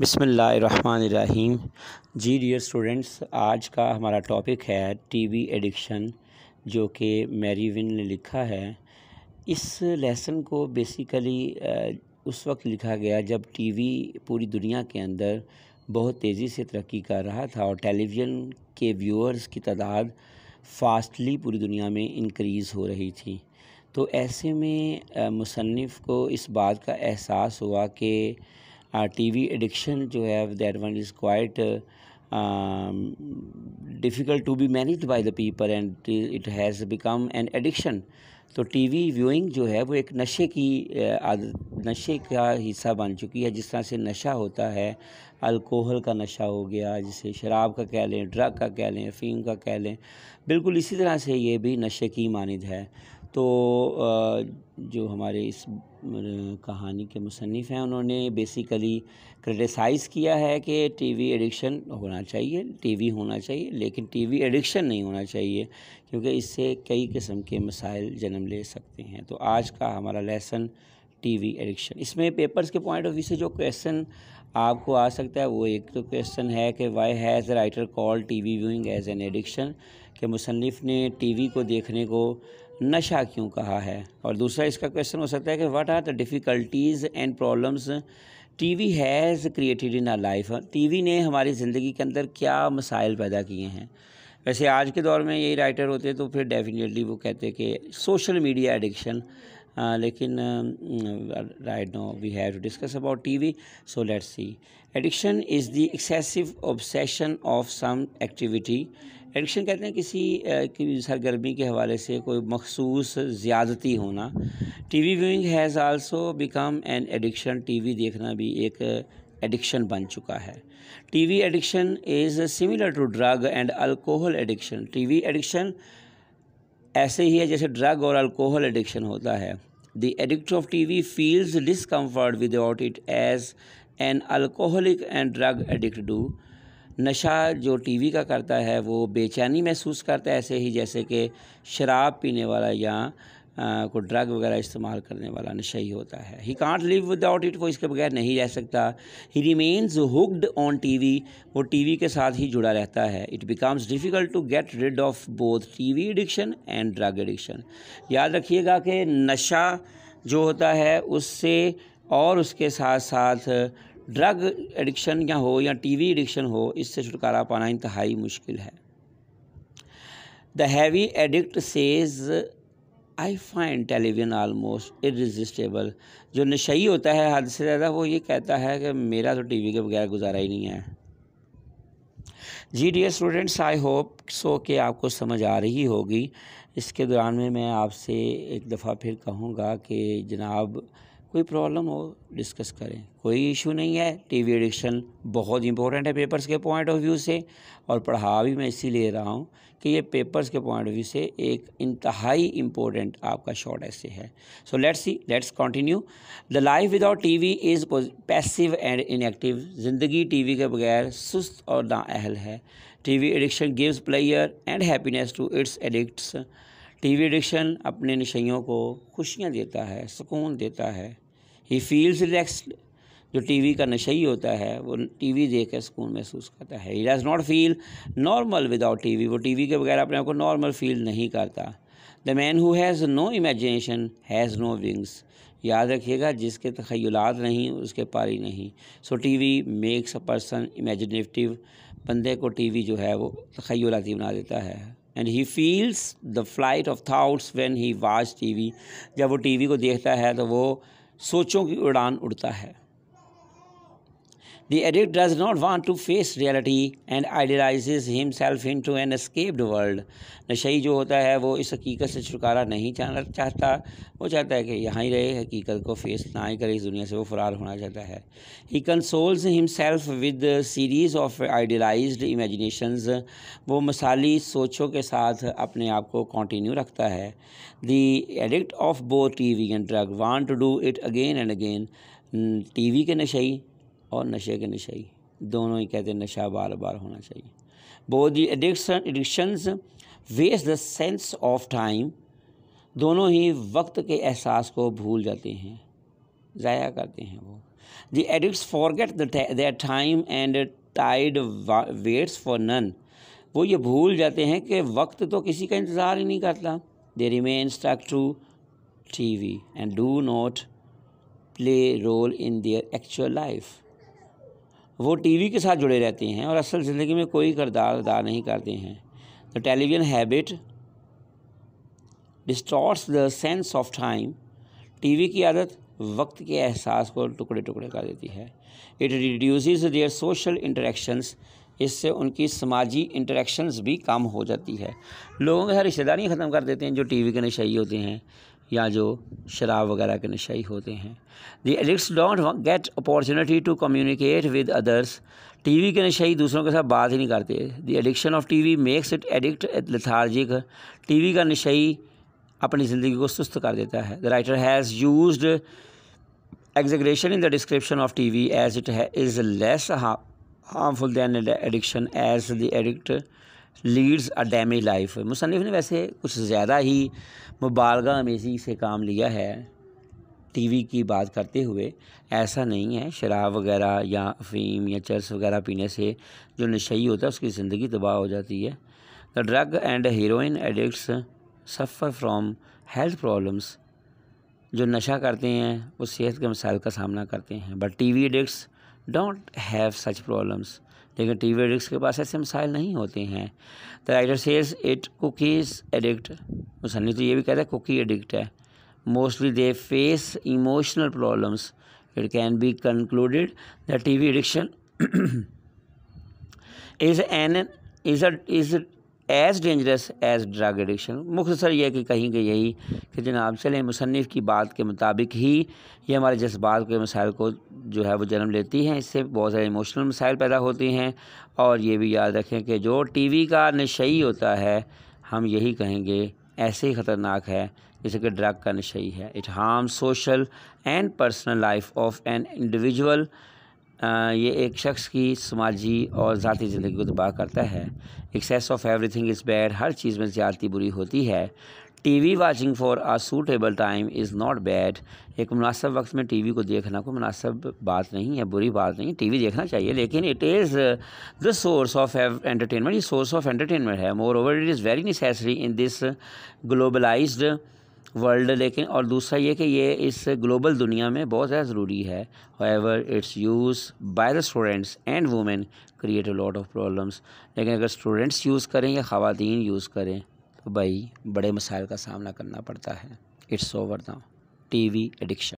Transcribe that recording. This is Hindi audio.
बिसमीम जी डियर स्टूडेंट्स आज का हमारा टॉपिक है टीवी एडिक्शन जो कि मैरी विन ने लिखा है इस लेसन को बेसिकली उस वक्त लिखा गया जब टीवी पूरी दुनिया के अंदर बहुत तेज़ी से तरक्की कर रहा था और टेलीविज़न के व्यूअर्स की तादाद फास्टली पूरी दुनिया में इंक्रीज़ हो रही थी तो ऐसे में मुसनफ़ को इस बात का एहसास हुआ कि टीवी uh, एडिक्शन जो है that one is quite difficult to be manage by the people and it has become an addiction तो टीवी व्यूइंग जो है वो एक नशे की uh, आदत नशे का हिस्सा बन चुकी है जिस तरह से नशा होता है अल्कोहल का नशा हो गया जिसे शराब का कह लें ड्रग का कह लें फीम का कह लें बिल्कुल इसी तरह से ये भी नशे की मानद है तो जो हमारे इस कहानी के मुसनफ़ हैं उन्होंने बेसिकली क्रिटिसाइज़ किया है कि टीवी एडिक्शन होना चाहिए टीवी होना चाहिए लेकिन टीवी एडिक्शन नहीं होना चाहिए क्योंकि इससे कई किस्म के मसाइल जन्म ले सकते हैं तो आज का हमारा लेसन टीवी एडिक्शन इसमें पेपर्स के पॉइंट ऑफ व्यू से जो क्वेश्चन आपको आ सकता है वो एक तो क्वेश्चन है कि why has writer call we viewing as an addiction के मुसनफ़ ने वी को देखने को नशा क्यों कहा है और दूसरा इसका क्वेश्चन हो सकता है कि what are the difficulties and problems TV has created in our life TV ने हमारी ज़िंदगी के अंदर क्या मसाइल पैदा किए हैं वैसे आज के दौर में यही राइटर होते तो फिर डेफिनेटली वो कहते कि सोशल मीडिया एडिक्शन लेकिन right no we have to discuss about TV so let's see addiction is the excessive obsession of some activity addiction कहते हैं किसी की सरगर्मी के हवाले से कोई मखसूस ज़्यादती होना TV viewing has also become an addiction TV देखना भी एक एडिक्शन बन चुका है TV addiction is similar to drug and alcohol addiction TV addiction ऐसे ही है जैसे ड्रग और अल्कोहल एडिक्शन होता है the addict of TV feels discomfort without it as an alcoholic and drug addict do नशा जो टीवी का करता है वो बेचैनी महसूस करता है ऐसे ही जैसे कि शराब पीने वाला या को ड्रग वगैरह इस्तेमाल करने वाला नशा ही होता है he can't live without it वो इसके बगैर नहीं रह सकता he remains hooked on TV वो टीवी के साथ ही जुड़ा रहता है it becomes difficult to get rid of both TV addiction and drug addiction याद रखिएगा कि नशा जो होता है उससे और उसके साथ साथ ड्रग एडिक्शन या हो या टीवी एडिक्शन हो इससे छुटकारा पाना इंतहाई मुश्किल है the heavy addict says I find television almost irresistible जो नशई होता है हद से ज़्यादा वो ये कहता है कि मेरा तो टी वी के बगैर गुजारा ही नहीं है जी dear students I hope so के आपको समझ आ रही होगी इसके दौरान में मैं आपसे एक दफ़ा फिर कहूँगा कि जनाब कोई प्रॉब्लम हो डिस्कस करें कोई इशू नहीं है टीवी एडिक्शन बहुत इंपॉर्टेंट है पेपर्स के पॉइंट ऑफ व्यू से और पढ़ा भी मैं इसी ले रहा हूँ कि ये पेपर्स के पॉइंट ऑफ व्यू से एक इंतहाई इम्पोर्टेंट आपका शॉर्ट ऐसे है so let's see let's continue the life without TV is passive and inactive ज़िंदगी टीवी के बगैर सुस्त और नाअहल है TV addiction gives player and happiness to its addicts TV addiction अपने नशियों को खुशियाँ देता है सुकून देता है ही फील्स रिलैक्सड जो टीवी का ही होता है वो टीवी देख कर सुकून महसूस करता है he does not feel normal without TV वो टीवी के बगैर अपने आप को नॉर्मल फील नहीं करता the man who has no imagination has no wings याद रखिएगा जिसके तखयलात नहीं उसके पारी नहीं so TV makes a person imaginative बंदे को टी वी जो है वो तखयलाती बना देता है and he feels the flight of thoughts when he watch TV जब वो टी वी को देखता है तो वो सोचों की उड़ान उड़ता है The addict does not want to face reality and idealizes himself into an escaped world. नशाई जो होता है वो इस हकीकत से छुटकारा नहीं चाहता वो चाहता है कि यहाँ ही रहे हकीकत को फेस ना ही करे इस दुनिया से वो फरार होना चाहता है he consoles himself with series of idealized imaginations वो मसाली सोचों के साथ अपने आप को कंटिन्यू रखता है the addict of both TV and drug want to do it again and again TV के नशे और नशे के नशाई दोनों ही कहते हैं नशा बार बार होना चाहिए both the addiction addictions waste the sense of time दोनों ही वक्त के एहसास को भूल जाते हैं ज़ाया करते हैं वो the addicts forget their time and tide waits for none वो ये भूल जाते हैं कि वक्त तो किसी का इंतज़ार ही नहीं करता they remain stuck to TV and do not play role in their actual life वो टीवी के साथ जुड़े रहते हैं और असल ज़िंदगी में कोई करदार अदा नहीं करते हैं the television habit distorts the sense of time TV की आदत वक्त के एहसास को टुकड़े टुकड़े कर देती है it reduces their social interactions इससे उनकी समाजी इंटरेक्शंस भी कम हो जाती है लोगों के हर रिश्तेदारियाँ ख़त्म कर देते हैं जो टीवी के नशाई होते हैं या जो शराब वगैरह के नशाई होते हैं the addicts don't get opportunity to communicate with others TV के नशाई दूसरों के साथ बात ही नहीं करते the addiction of TV makes it addict T TV का नशाई अपनी ज़िंदगी को सुस्त कर देता है the writer has use exaggeration in the description of TV as it is less harmful than addiction as the addict leads a damage life मुसनफ़ ने वैसे कुछ ज़्यादा ही मुबालगा अमेजी से काम लिया है टीवी की बात करते हुए ऐसा नहीं है शराब वगैरह या अफीम या चर्स वगैरह पीने से जो नशई होता है उसकी ज़िंदगी तबाह हो जाती है the drug and heroin addicts suffer from health problems जो नशा करते हैं वो सेहत के मसाइल का सामना करते हैं but TV addicts don't have such problems लेकिन टी वी एडिक्स के पास ऐसे मिसाइल नहीं होते हैं the writer says it cookies addict मुसन्फ़ तो ये भी कहता है कुकी एडिक्ट है mostly they face emotional problems it can be concluded the TV addiction is an is is as dangerous as drug addiction मुख्तर यह कि कहेंगे यही कि जनाब चले मुसनफ़ की बात के मुताबिक ही ये हमारे जज्बात के मसाइल को जो है वो जन्म लेती हैं इससे बहुत सारे इमोशनल मसाइल पैदा होती हैं और ये भी याद रखें कि जो टी वी का नशई होता है हम यही कहेंगे ऐसे ही ख़तरनाक है जैसे कि ड्रग का नशई है it harm social and personal life of an individual ये एक शख्स की समाजी और ज़ाती ज़िंदगी को तबाह करता है excess of everything is bad हर चीज़ में ज़्यादती बुरी होती है TV watching for a suitable time is not bad एक मुनासब वक्त में टीवी को देखना कोई मुनासब बात नहीं है बुरी बात नहीं टीवी देखना चाहिए लेकिन it is the source of entertainment ये सोर्स ऑफ एंटरटेनमेंट है moreover it is very necessary in this globalized world देखें और दूसरा ये कि ये इस ग्लोबल दुनिया में बहुत ज़्यादा ज़रूरी है ever its use by the students and women create a lot of problems लेकिन अगर स्टूडेंट्स यूज़ करें या ख़वातीन यूज़ करें तो भाई बड़े मसाइल का सामना करना पड़ता है it's over TV addiction